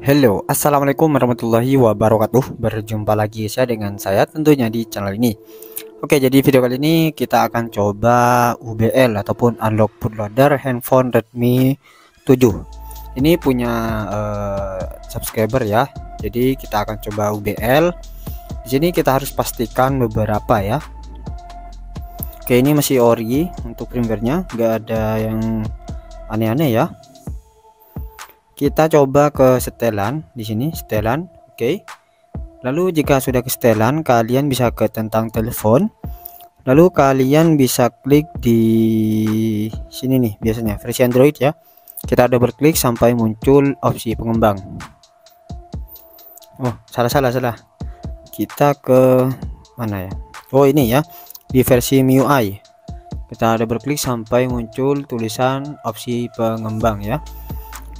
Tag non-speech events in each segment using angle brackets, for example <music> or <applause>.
Hello, assalamualaikum warahmatullahi wabarakatuh. Berjumpa lagi saya dengan saya tentunya di channel ini. Oke, jadi video kali ini kita akan coba UBL ataupun unlock bootloader handphone Redmi 7. Ini punya uh, subscriber ya. Jadi kita akan coba UBL. Di sini kita harus pastikan beberapa ya. Oke, ini masih ori untuk primernya, nggak ada yang aneh-aneh ya kita coba ke setelan di sini setelan oke okay. lalu jika sudah ke setelan kalian bisa ke tentang telepon lalu kalian bisa klik di sini nih biasanya versi Android ya kita double klik sampai muncul opsi pengembang Oh salah salah salah kita ke mana ya Oh ini ya di versi MIUI kita double klik sampai muncul tulisan opsi pengembang ya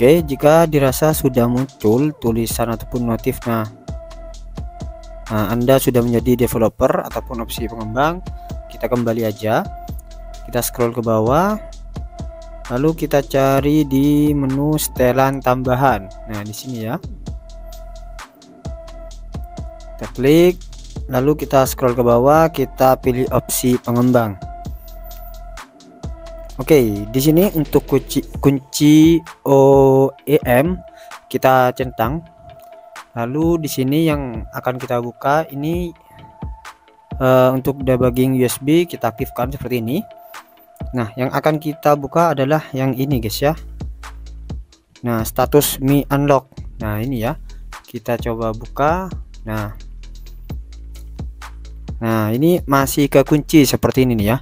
Oke, jika dirasa sudah muncul tulisan ataupun notif nah, nah Anda sudah menjadi developer ataupun opsi pengembang, kita kembali aja. Kita scroll ke bawah. Lalu kita cari di menu setelan tambahan. Nah, di sini ya. Kita klik, lalu kita scroll ke bawah, kita pilih opsi pengembang. Oke, di sini untuk kunci kunci OEM kita centang. Lalu di sini yang akan kita buka ini uh, untuk debugging USB kita aktifkan seperti ini. Nah, yang akan kita buka adalah yang ini guys ya. Nah, status Mi Unlock. Nah, ini ya. Kita coba buka. Nah. Nah, ini masih kekunci seperti ini nih ya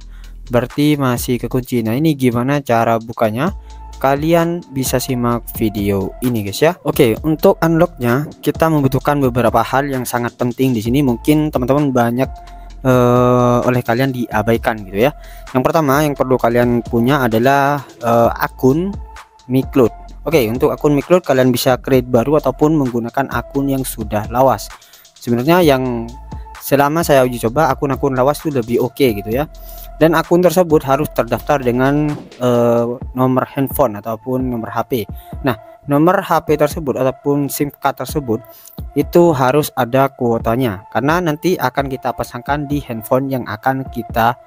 berarti masih kekunci nah ini gimana cara bukanya kalian bisa simak video ini guys ya oke okay, untuk unlocknya kita membutuhkan beberapa hal yang sangat penting di sini mungkin teman-teman banyak uh, oleh kalian diabaikan gitu ya yang pertama yang perlu kalian punya adalah uh, akun Micloud oke okay, untuk akun Micloud kalian bisa create baru ataupun menggunakan akun yang sudah lawas sebenarnya yang selama saya uji coba akun-akun lawas itu lebih oke okay, gitu ya dan akun tersebut harus terdaftar dengan uh, nomor handphone ataupun nomor HP. Nah, nomor HP tersebut ataupun SIM card tersebut itu harus ada kuotanya karena nanti akan kita pasangkan di handphone yang akan kita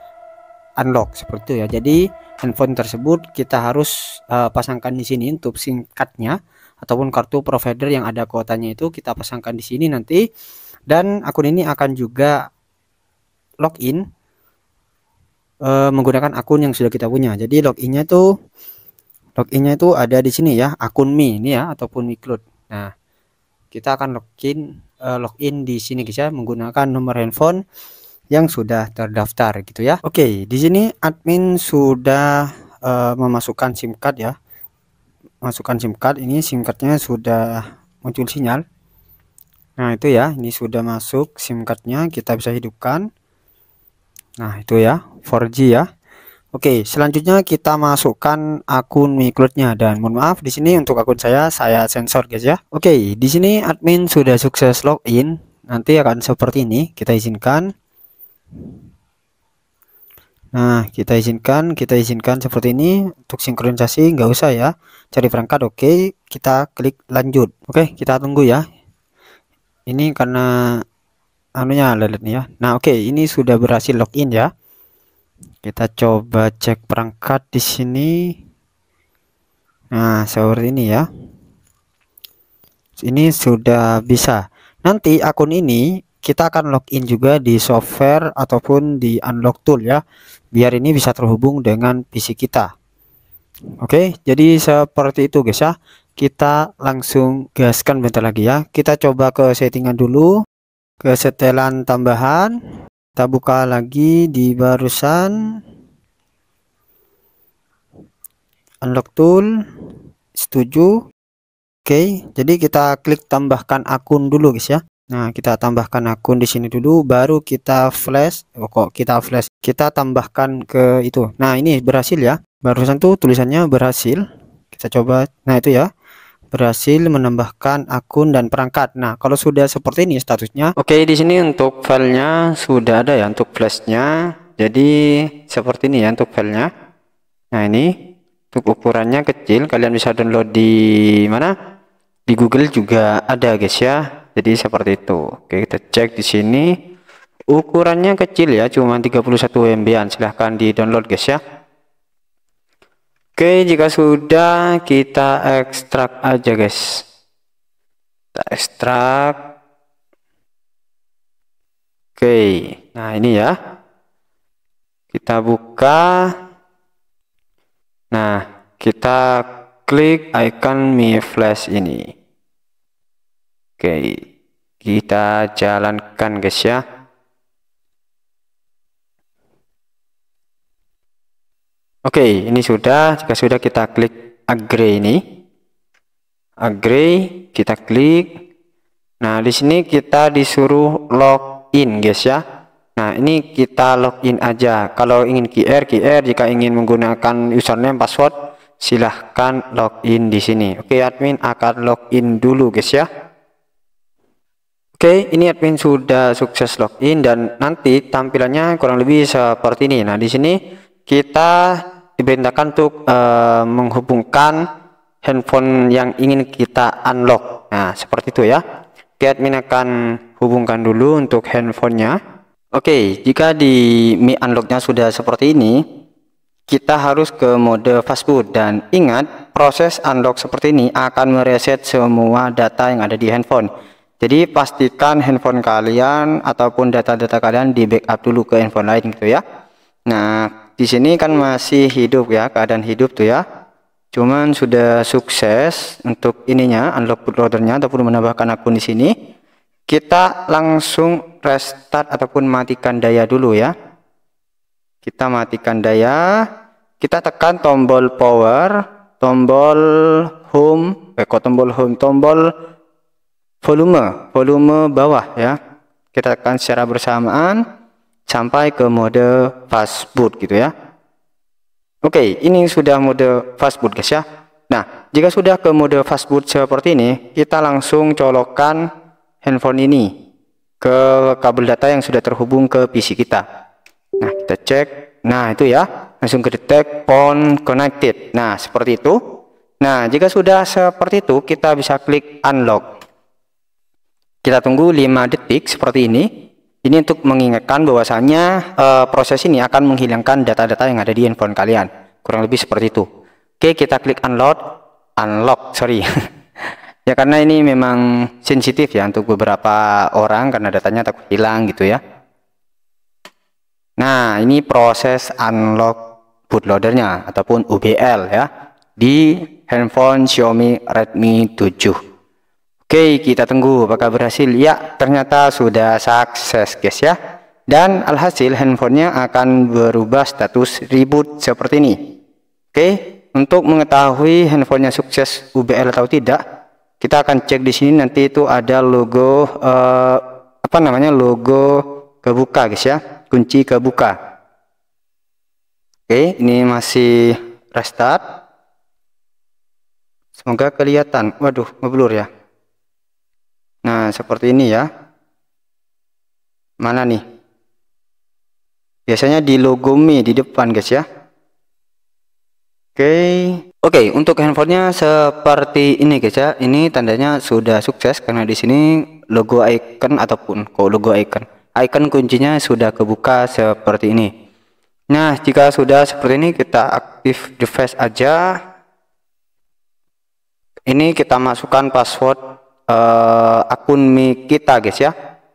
unlock seperti itu ya. Jadi handphone tersebut kita harus uh, pasangkan di sini untuk SIM cardnya ataupun kartu provider yang ada kuotanya itu kita pasangkan di sini nanti dan akun ini akan juga login e, menggunakan akun yang sudah kita punya jadi loginnya itu loginnya itu ada di sini ya akun Mi ini ya ataupun Mi nah kita akan login e, login di sini guys ya menggunakan nomor handphone yang sudah terdaftar gitu ya Oke di sini admin sudah e, memasukkan SIM card ya masukkan SIM card ini SIM cardnya sudah muncul sinyal Nah itu ya, ini sudah masuk SIM cardnya, kita bisa hidupkan. Nah itu ya, 4G ya. Oke, selanjutnya kita masukkan akun MiCloud-nya dan mohon maaf di sini untuk akun saya saya sensor guys ya. Oke, di sini admin sudah sukses login. Nanti akan seperti ini, kita izinkan. Nah, kita izinkan, kita izinkan seperti ini untuk sinkronisasi nggak usah ya. Cari perangkat oke, kita klik lanjut. Oke, kita tunggu ya ini karena anunya lelet nih ya nah oke okay, ini sudah berhasil login ya kita coba cek perangkat di sini nah seperti ini ya ini sudah bisa nanti akun ini kita akan login juga di software ataupun di unlock tool ya biar ini bisa terhubung dengan PC kita Oke, okay, jadi seperti itu guys ya kita langsung gaskan bentar lagi ya kita coba ke settingan dulu ke setelan tambahan kita buka lagi di barusan unlock tool setuju oke jadi kita klik tambahkan akun dulu guys ya nah kita tambahkan akun di sini dulu baru kita flash oh, kok kita flash kita tambahkan ke itu nah ini berhasil ya barusan tuh tulisannya berhasil kita coba nah itu ya berhasil menambahkan akun dan perangkat. Nah, kalau sudah seperti ini statusnya. Oke, di sini untuk filenya sudah ada ya untuk flashnya. Jadi seperti ini ya untuk filenya. Nah ini untuk ukurannya kecil. Kalian bisa download di mana? Di Google juga ada guys ya. Jadi seperti itu. Oke, kita cek di sini. Ukurannya kecil ya, cuma 31 MB-an. Silahkan di download guys ya. Oke, jika sudah kita ekstrak aja, guys. Kita ekstrak. Oke, nah ini ya. Kita buka. Nah, kita klik icon Mi Flash ini. Oke, kita jalankan, guys ya. Oke, okay, ini sudah. Jika sudah kita klik agree ini. Agree, kita klik. Nah, di sini kita disuruh login, guys ya. Nah, ini kita login aja. Kalau ingin QR, QR. Jika ingin menggunakan username, password, silahkan login di sini. Oke, okay, admin akan login dulu, guys ya. Oke, okay, ini admin sudah sukses login dan nanti tampilannya kurang lebih seperti ini. Nah, di sini kita diperintahkan untuk e, menghubungkan handphone yang ingin kita unlock. Nah, seperti itu ya. Oke, admin akan hubungkan dulu untuk handphonenya. Oke, jika di Mi Unlocknya sudah seperti ini, kita harus ke mode fastboot dan ingat proses unlock seperti ini akan mereset semua data yang ada di handphone. Jadi pastikan handphone kalian ataupun data-data kalian di backup dulu ke handphone lain gitu ya. Nah, di sini kan masih hidup ya, keadaan hidup tuh ya. Cuman sudah sukses untuk ininya, unlock bootloadernya ataupun menambahkan akun di sini. Kita langsung restart ataupun matikan daya dulu ya. Kita matikan daya, kita tekan tombol power, tombol home, eh kok tombol home, tombol volume, volume bawah ya. Kita tekan secara bersamaan sampai ke mode fast boot gitu ya. Oke, ini sudah mode fast boot guys ya. Nah, jika sudah ke mode fast boot seperti ini, kita langsung colokkan handphone ini ke kabel data yang sudah terhubung ke PC kita. Nah, kita cek. Nah, itu ya. Langsung ke detect phone connected. Nah, seperti itu. Nah, jika sudah seperti itu, kita bisa klik unlock. Kita tunggu 5 detik seperti ini. Ini untuk mengingatkan bahwasannya e, proses ini akan menghilangkan data-data yang ada di handphone kalian. Kurang lebih seperti itu. Oke, kita klik unload, unlock, sorry. <laughs> ya karena ini memang sensitif ya untuk beberapa orang karena datanya takut hilang gitu ya. Nah, ini proses unlock bootloadernya ataupun UBL ya di handphone Xiaomi Redmi 7. Oke, kita tunggu apakah berhasil. Ya, ternyata sudah sukses, guys ya. Dan alhasil handphonenya akan berubah status reboot seperti ini. Oke, untuk mengetahui handphonenya sukses UBL atau tidak, kita akan cek di sini nanti itu ada logo uh, apa namanya? logo kebuka, guys ya. Kunci kebuka. Oke, ini masih restart. Semoga kelihatan. Waduh, ngeblur ya. Nah, seperti ini ya. Mana nih? Biasanya di logo Mi di depan, guys ya. Oke. Okay. Oke, okay, untuk handphonenya seperti ini, guys ya. Ini tandanya sudah sukses karena di sini logo icon ataupun kok logo icon. Icon kuncinya sudah kebuka seperti ini. Nah, jika sudah seperti ini kita aktif device aja. Ini kita masukkan password uh, akun Mi kita guys ya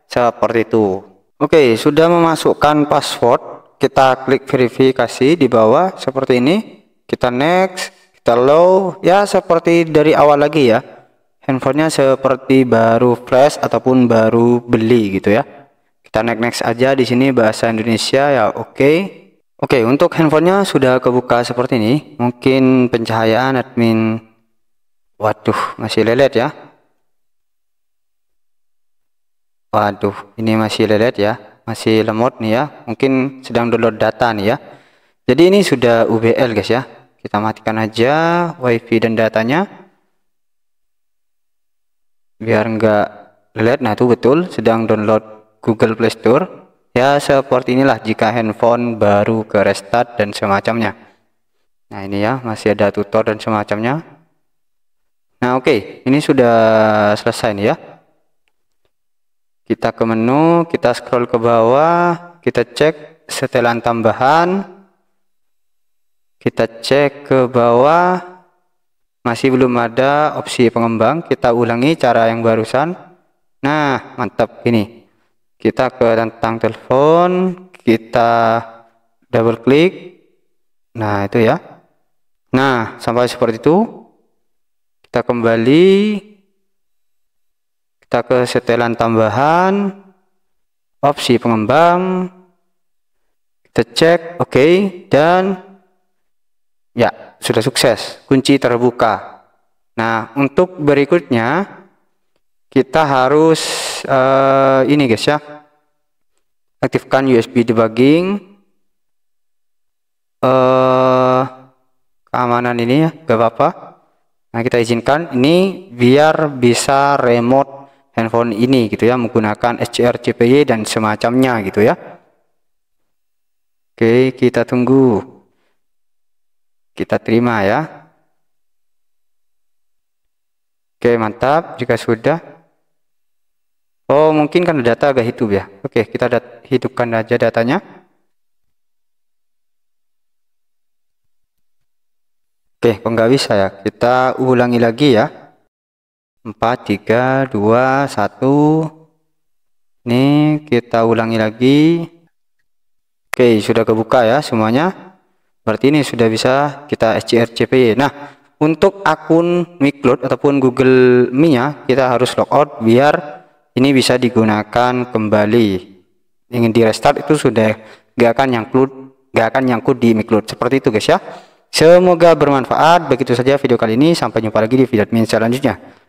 seperti itu oke okay, sudah memasukkan password kita klik verifikasi di bawah seperti ini kita next kita low ya seperti dari awal lagi ya handphonenya seperti baru flash ataupun baru beli gitu ya kita next next aja di sini bahasa Indonesia ya oke okay. Oke, okay, untuk handphonenya sudah kebuka seperti ini. Mungkin pencahayaan admin, waduh, masih lelet ya. Waduh, ini masih lelet ya, masih lemot nih ya. Mungkin sedang download data nih ya. Jadi ini sudah UBL guys ya. Kita matikan aja WiFi dan datanya. Biar nggak lelet. Nah, itu betul sedang download Google Play Store. Ya, seperti inilah jika handphone baru ke restart dan semacamnya. Nah, ini ya, masih ada tutor dan semacamnya. Nah, oke, okay. ini sudah selesai nih ya. Kita ke menu, kita scroll ke bawah, kita cek setelan tambahan. Kita cek ke bawah. Masih belum ada opsi pengembang. Kita ulangi cara yang barusan. Nah, mantap ini. Kita ke tentang telepon, kita double klik. Nah, itu ya. Nah, sampai seperti itu. Kita kembali kita ke setelan tambahan, opsi pengembang, kita cek, oke, okay, dan ya, sudah sukses, kunci terbuka. Nah, untuk berikutnya, kita harus uh, ini guys ya, aktifkan USB debugging, uh, keamanan ini ya, gak apa-apa. Nah, kita izinkan ini biar bisa remote handphone ini gitu ya menggunakan SCR CPY dan semacamnya gitu ya Oke kita tunggu kita terima ya Oke mantap jika sudah Oh mungkin kan data agak hidup ya Oke kita hidupkan aja datanya Oke kok nggak bisa ya kita ulangi lagi ya 4 3 2 1 ini kita ulangi lagi Oke sudah kebuka ya semuanya berarti ini sudah bisa kita SCRCP nah untuk akun MiCloud ataupun Google Mi nya kita harus logout biar ini bisa digunakan kembali ingin di restart itu sudah gak akan nyangkut gak akan nyangkut di MiCloud seperti itu guys ya semoga bermanfaat begitu saja video kali ini sampai jumpa lagi di video admin selanjutnya